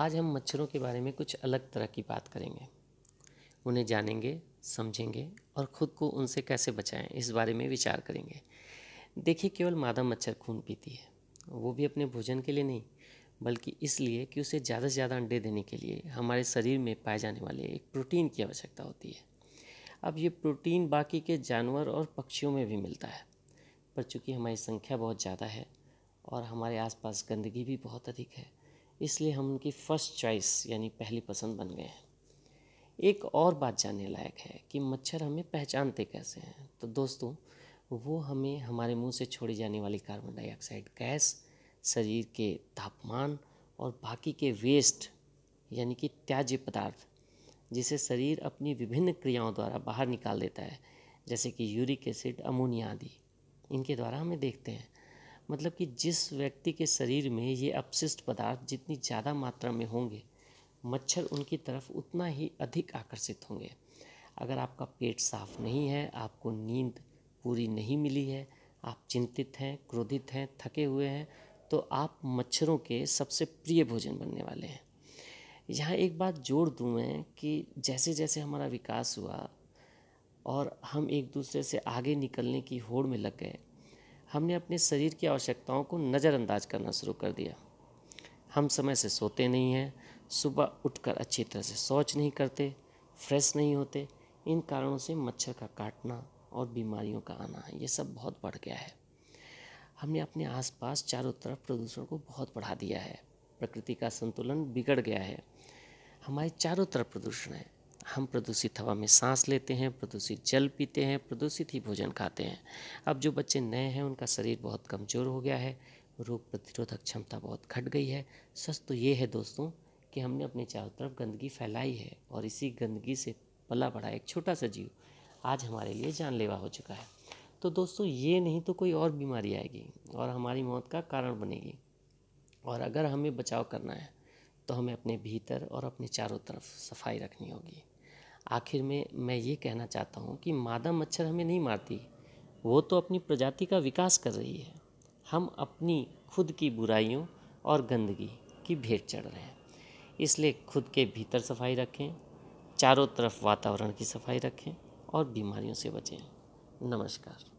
आज हम मच्छरों के बारे में कुछ अलग तरह की बात करेंगे उन्हें जानेंगे समझेंगे और ख़ुद को उनसे कैसे बचाएं इस बारे में विचार करेंगे देखिए केवल मादा मच्छर खून पीती है वो भी अपने भोजन के लिए नहीं बल्कि इसलिए कि उसे ज़्यादा से ज़्यादा अंडे देने के लिए हमारे शरीर में पाए जाने वाले एक प्रोटीन की आवश्यकता होती है अब ये प्रोटीन बाकी के जानवर और पक्षियों में भी मिलता है पर चूँकि हमारी संख्या बहुत ज़्यादा है और हमारे आसपास गंदगी भी बहुत अधिक है इसलिए हम उनकी फ़र्स्ट चॉइस यानी पहली पसंद बन गए हैं एक और बात जानने लायक है कि मच्छर हमें पहचानते कैसे हैं तो दोस्तों वो हमें हमारे मुंह से छोड़ी जाने वाली कार्बन डाइऑक्साइड गैस शरीर के तापमान और बाकी के वेस्ट यानी कि त्याज्य पदार्थ जिसे शरीर अपनी विभिन्न क्रियाओं द्वारा बाहर निकाल देता है जैसे कि यूरिक एसिड अमोनिया आदि इनके द्वारा हमें देखते हैं मतलब कि जिस व्यक्ति के शरीर में ये अपशिष्ट पदार्थ जितनी ज़्यादा मात्रा में होंगे मच्छर उनकी तरफ उतना ही अधिक आकर्षित होंगे अगर आपका पेट साफ नहीं है आपको नींद पूरी नहीं मिली है आप चिंतित हैं क्रोधित हैं थके हुए हैं तो आप मच्छरों के सबसे प्रिय भोजन बनने वाले हैं यहाँ एक बात जोड़ दूँ मैं कि जैसे जैसे हमारा विकास हुआ और हम एक दूसरे से आगे निकलने की होड़ में लग गए हमने अपने शरीर की आवश्यकताओं को नज़रअंदाज करना शुरू कर दिया हम समय से सोते नहीं हैं सुबह उठकर अच्छी तरह से शौच नहीं करते फ्रेश नहीं होते इन कारणों से मच्छर का काटना और बीमारियों का आना ये सब बहुत बढ़ गया है हमने अपने आसपास चारों तरफ प्रदूषण को बहुत बढ़ा दिया है प्रकृति का संतुलन बिगड़ गया है हमारे चारों तरफ प्रदूषण है हम प्रदूषित हवा में सांस लेते हैं प्रदूषित जल पीते हैं प्रदूषित ही भोजन खाते हैं अब जो बच्चे नए हैं उनका शरीर बहुत कमज़ोर हो गया है रोग प्रतिरोधक क्षमता बहुत घट गई है सच तो ये है दोस्तों कि हमने अपने चारों तरफ गंदगी फैलाई है और इसी गंदगी से पला बढ़ा एक छोटा सा जीव आज हमारे लिए जानलेवा हो चुका है तो दोस्तों ये नहीं तो कोई और बीमारी आएगी और हमारी मौत का कारण बनेगी और अगर हमें बचाव करना है तो हमें अपने भीतर और अपने चारों तरफ सफाई रखनी होगी आखिर में मैं ये कहना चाहता हूँ कि मादा मच्छर हमें नहीं मारती वो तो अपनी प्रजाति का विकास कर रही है हम अपनी खुद की बुराइयों और गंदगी की भेंट चढ़ रहे हैं इसलिए खुद के भीतर सफाई रखें चारों तरफ वातावरण की सफाई रखें और बीमारियों से बचें नमस्कार